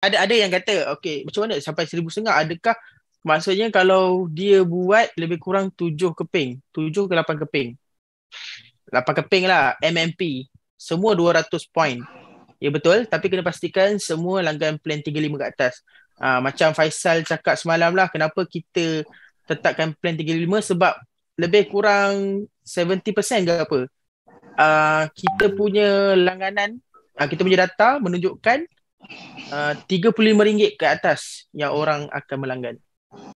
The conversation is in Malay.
ada ada yang kata okey macam mana sampai seribu setengah adakah maksudnya kalau dia buat lebih kurang tujuh keping tujuh ke lapan keping lapan keping lah MMP semua dua ratus point ya betul tapi kena pastikan semua langgan plan 35 ke atas ha, macam Faisal cakap semalam lah kenapa kita tetapkan plan tiga lima sebab lebih kurang seventy 70% ke apa uh, kita punya langganan uh, kita punya data menunjukkan RM35 ah, ringgit ke atas yang orang akan melanggan.